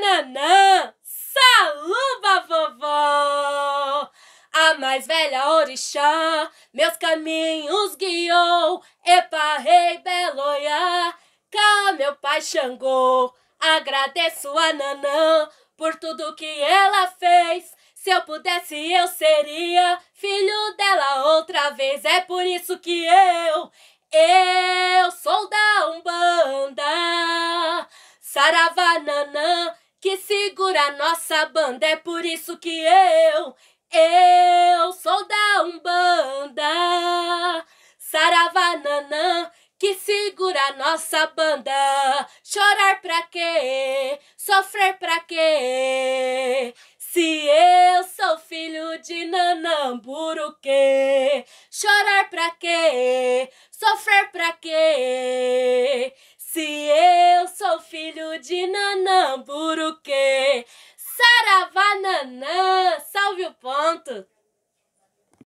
Nananã, saluba vovó, a mais velha orixá, meus caminhos guiou, epa rei Beloia, cá meu pai Xangô, agradeço a Nanã por tudo que ela fez, se eu pudesse, eu seria filho dela outra vez. É por isso que eu, eu sou da Umbanda. nanã que segura nossa banda. É por isso que eu, eu sou da Umbanda. Saravá Nanã, que segura nossa banda. Chorar pra quê? Sofrer pra quê? Se eu sou filho de Nanamburuque, chorar pra quê? Sofrer pra quê? filho de Nanã Buruque. Saravá Nanã, salve o ponto!